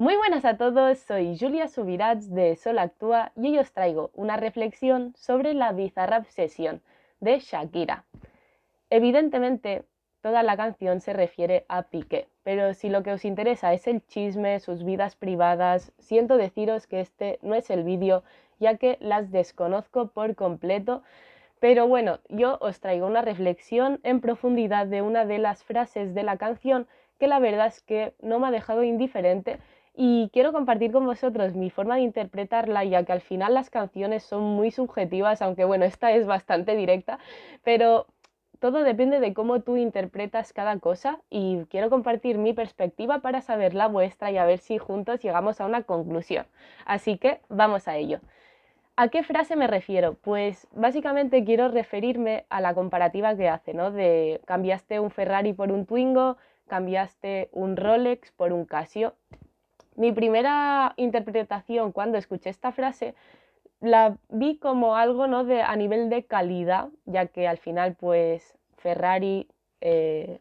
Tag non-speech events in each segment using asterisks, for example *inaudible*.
Muy buenas a todos, soy Julia Subirats de Sol Actúa y hoy os traigo una reflexión sobre la bizarra obsesión de Shakira. Evidentemente, toda la canción se refiere a Piqué, pero si lo que os interesa es el chisme, sus vidas privadas, siento deciros que este no es el vídeo, ya que las desconozco por completo. Pero bueno, yo os traigo una reflexión en profundidad de una de las frases de la canción que la verdad es que no me ha dejado indiferente y quiero compartir con vosotros mi forma de interpretarla, ya que al final las canciones son muy subjetivas, aunque bueno, esta es bastante directa, pero todo depende de cómo tú interpretas cada cosa y quiero compartir mi perspectiva para saber la vuestra y a ver si juntos llegamos a una conclusión. Así que vamos a ello. ¿A qué frase me refiero? Pues básicamente quiero referirme a la comparativa que hace, ¿no? De cambiaste un Ferrari por un Twingo, cambiaste un Rolex por un Casio mi primera interpretación cuando escuché esta frase la vi como algo ¿no? de, a nivel de calidad, ya que al final pues Ferrari, eh,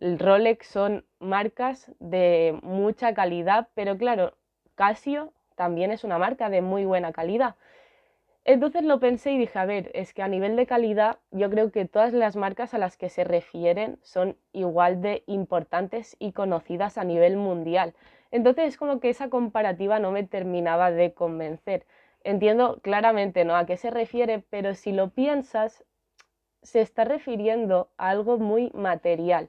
Rolex son marcas de mucha calidad, pero claro, Casio también es una marca de muy buena calidad. Entonces lo pensé y dije, a ver, es que a nivel de calidad yo creo que todas las marcas a las que se refieren son igual de importantes y conocidas a nivel mundial. Entonces es como que esa comparativa no me terminaba de convencer. Entiendo claramente a qué se refiere, pero si lo piensas, se está refiriendo a algo muy material.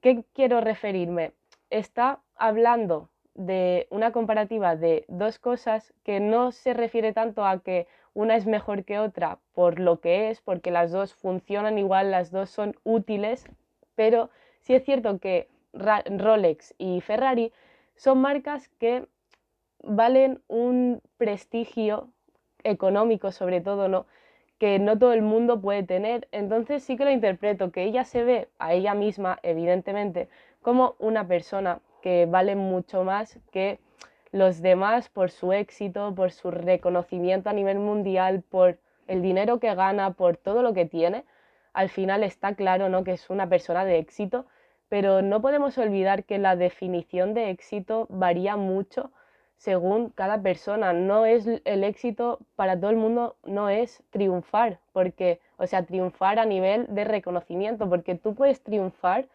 ¿Qué quiero referirme? Está hablando de una comparativa de dos cosas que no se refiere tanto a que una es mejor que otra por lo que es, porque las dos funcionan igual, las dos son útiles, pero sí es cierto que Rolex y Ferrari son marcas que valen un prestigio económico sobre todo, ¿no? que no todo el mundo puede tener. Entonces sí que lo interpreto, que ella se ve a ella misma, evidentemente, como una persona que vale mucho más que los demás por su éxito, por su reconocimiento a nivel mundial, por el dinero que gana, por todo lo que tiene. Al final está claro ¿no? que es una persona de éxito pero no podemos olvidar que la definición de éxito varía mucho según cada persona. No es el éxito para todo el mundo, no es triunfar, porque, o sea, triunfar a nivel de reconocimiento, porque tú puedes triunfar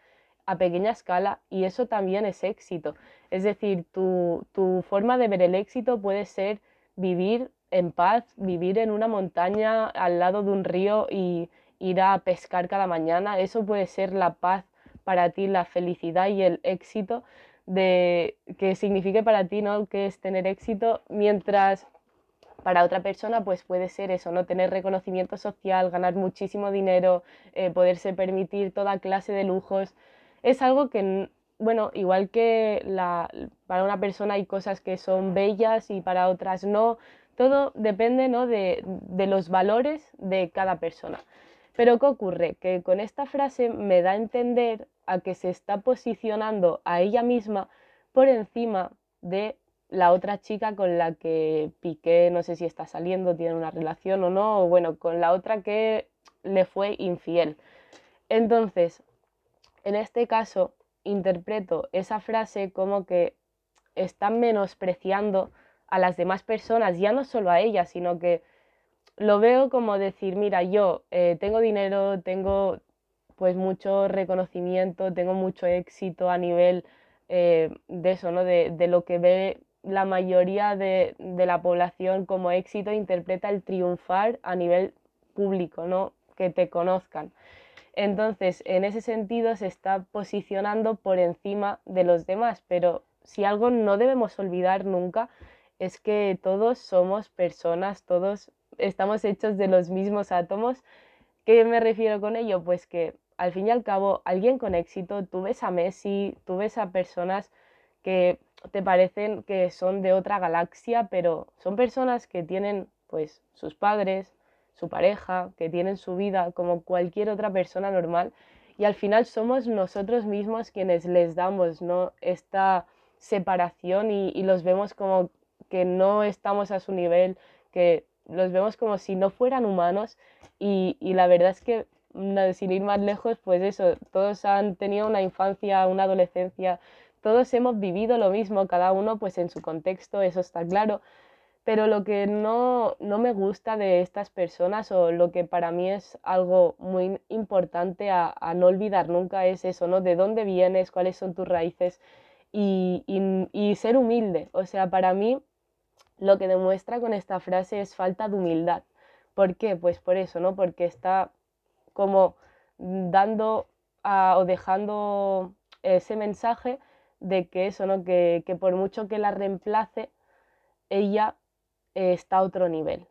a pequeña escala y eso también es éxito. Es decir, tu, tu forma de ver el éxito puede ser vivir en paz, vivir en una montaña al lado de un río y ir a pescar cada mañana. Eso puede ser la paz para ti la felicidad y el éxito, de que significa para ti, Que es tener éxito, mientras para otra persona pues puede ser eso, no tener reconocimiento social, ganar muchísimo dinero, eh, poderse permitir toda clase de lujos. Es algo que, bueno, igual que para una persona hay cosas que son bellas y para otras no, todo depende de los valores de cada persona. Pero ¿qué ocurre? Que con esta frase me da a entender a que se está posicionando a ella misma por encima de la otra chica con la que Piqué, no sé si está saliendo, tiene una relación o no, o bueno, con la otra que le fue infiel. Entonces, en este caso, interpreto esa frase como que están menospreciando a las demás personas, ya no solo a ella, sino que lo veo como decir, mira, yo eh, tengo dinero, tengo pues mucho reconocimiento, tengo mucho éxito a nivel eh, de eso, ¿no? De, lo que ve la mayoría de, de, la población como éxito, interpreta el triunfar a nivel público, ¿no? Que te conozcan. Entonces, en ese sentido se está posicionando por encima de los demás, pero si algo no debemos olvidar nunca es que todos somos personas, todos estamos hechos de los mismos átomos. ¿Qué me refiero con ello? Pues que al fin y al cabo, alguien con éxito, tú ves a Messi, tú ves a personas que te parecen que son de otra galaxia, pero son personas que tienen pues sus padres, su pareja, que tienen su vida como cualquier otra persona normal y al final somos nosotros mismos quienes les damos ¿no? esta separación y, y los vemos como que no estamos a su nivel, que los vemos como si no fueran humanos y, la verdad es que mm, sin ir más lejos, pues eso, todos han tenido una infancia, una adolescencia, todos hemos vivido lo mismo, cada uno pues en su contexto, eso está claro, pero lo que no, me gusta de estas personas o lo que para mí es algo muy importante a, no olvidar nunca es eso, ¿no? De dónde vienes, cuáles son tus raíces y, y ser humilde, o sea, para mí lo que demuestra con esta frase es falta de humildad. ¿Por qué? Pues por eso, ¿no? Porque está como dando o dejando ese mensaje de que eso, ¿no? Que, por mucho que la reemplace, ella está a otro nivel.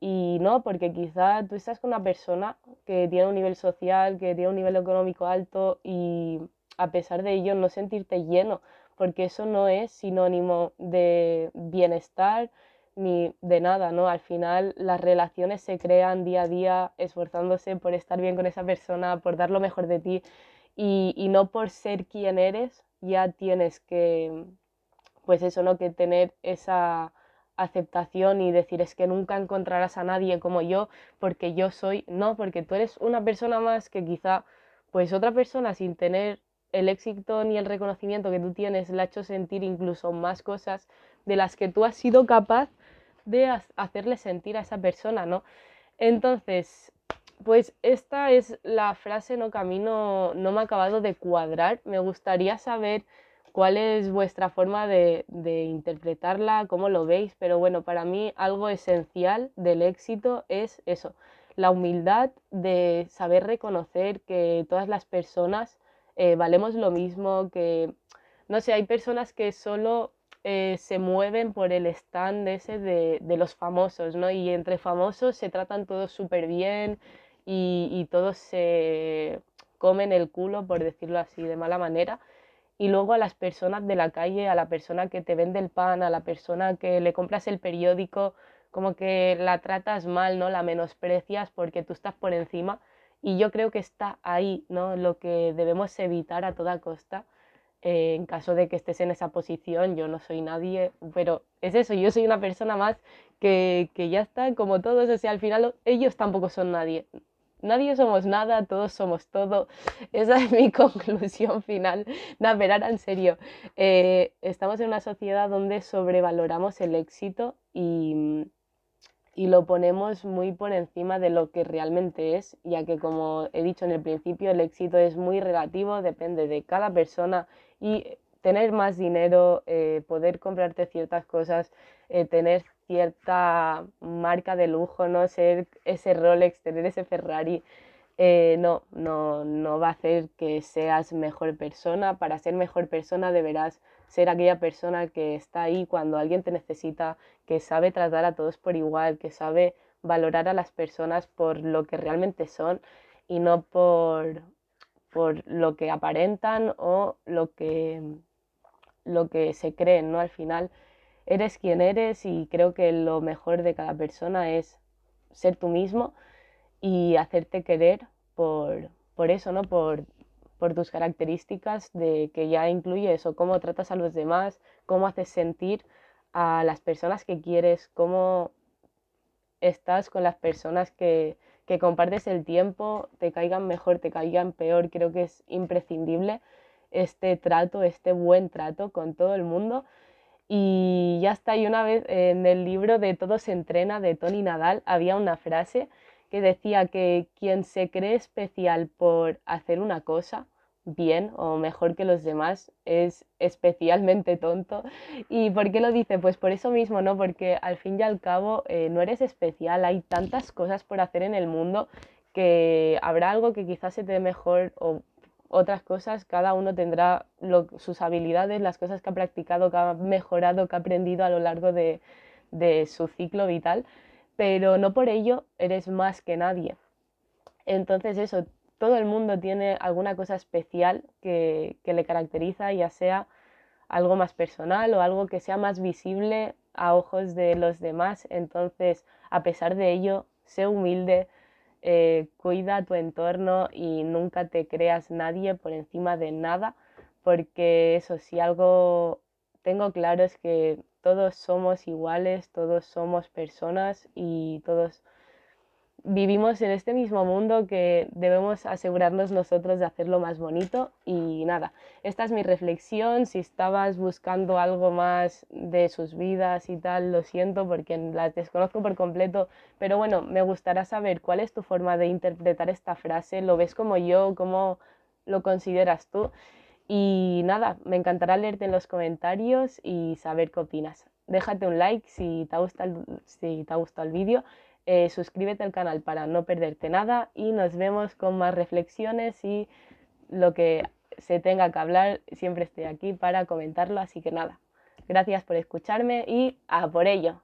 Y no, porque quizá tú estás con una persona que tiene un nivel social, que tiene un nivel económico alto y a pesar de ello no sentirte lleno porque eso no es sinónimo de bienestar ni de nada, ¿no? Al final las relaciones se crean día a día esforzándose por estar bien con esa persona, por dar lo mejor de ti y, no por ser quien eres, ya tienes que, pues eso, ¿no? Que tener esa aceptación y decir es que nunca encontrarás a nadie como yo porque yo soy, no, porque tú eres una persona más que quizá pues otra persona sin tener el éxito ni el reconocimiento que tú tienes le ha hecho sentir incluso más cosas de las que tú has sido capaz de hacerle sentir a esa persona, ¿no? Entonces, pues esta es la frase, no camino, no me ha acabado de cuadrar. Me gustaría saber cuál es vuestra forma de, de interpretarla, cómo lo veis, pero bueno, para mí algo esencial del éxito es eso, la humildad de saber reconocer que todas las personas eh, valemos lo mismo, que no sé, hay personas que solo eh, se mueven por el stand ese de, de, los famosos, ¿no? Y entre famosos se tratan todos súper bien y todos se comen el culo, por decirlo así, de mala manera y luego a las personas de la calle, a la persona que te vende el pan, a la persona que le compras el periódico, como que la tratas mal, ¿no? La menosprecias porque tú estás por encima y yo creo que está ahí, ¿no? Lo que debemos evitar a toda costa. Eh, en caso de que estés en esa posición, yo no soy nadie, pero es eso, yo soy una persona más que, que ya está, como todos, o sea, al final ellos tampoco son nadie. Nadie somos nada, todos somos todo. *laughs* Esa es mi *laughs* conclusión final. No, pero ahora en serio, eh, estamos en una sociedad donde sobrevaloramos el éxito y, y lo ponemos muy por encima de lo que realmente es, ya que como he dicho en el principio, el éxito es muy relativo, depende de cada persona y tener más dinero, eh, poder comprarte ciertas cosas, eh, tener cierta marca de lujo, no ser ese Rolex, tener ese Ferrari, eh, no, no, no va a hacer que seas mejor persona. Para ser mejor persona deberás ser aquella persona que está ahí cuando alguien te necesita, que sabe tratar a todos por igual, que sabe valorar a las personas por lo que realmente son y no por, lo que aparentan o lo que, lo que se creen, ¿no? Al final eres quien eres y creo que lo mejor de cada persona es ser tú mismo y hacerte querer por, eso, ¿no? Por, tus características de que ya incluye eso, cómo tratas a los demás, cómo haces sentir a las personas que quieres, cómo estás con las personas que, que compartes el tiempo, te caigan mejor, te caigan peor, creo que es imprescindible este trato, este buen trato con todo el mundo. Y ya está, y una vez en el libro de Todo se entrena de Tony Nadal había una frase que decía que quien se cree especial por hacer una cosa bien o mejor que los demás es especialmente tonto. ¿Y por qué lo dice? Pues por eso mismo, ¿no? Porque al fin y al cabo eh, no eres especial, hay tantas cosas por hacer en el mundo que habrá algo que quizás se te dé mejor o otras cosas, cada uno tendrá sus habilidades, las cosas que ha practicado, que ha mejorado, que ha aprendido a lo largo de su ciclo vital pero no por ello eres más que nadie. Entonces eso, todo el mundo tiene alguna cosa especial que, le caracteriza, ya sea algo más personal o algo que sea más visible a ojos de los demás. Entonces, a pesar de ello, sé humilde, eh, cuida tu entorno y nunca te creas nadie por encima de nada, porque eso, sí algo tengo claro es que todos somos iguales, todos somos personas y todos vivimos en este mismo mundo que debemos asegurarnos nosotros de hacerlo más bonito y nada, esta es mi reflexión, si estabas buscando algo más de sus vidas y tal, lo siento porque las desconozco por completo, pero bueno, me gustará saber cuál es tu forma de interpretar esta frase, lo ves como yo, cómo lo consideras tú. Y nada, me encantará leerte en los comentarios y saber qué opinas. Déjate un like si te ha gustado el, si te el vídeo, eh, suscríbete al canal para no perderte nada y nos vemos con más reflexiones y lo que se tenga que hablar, siempre estoy aquí para comentarlo, así que nada, gracias por escucharme y a por ello.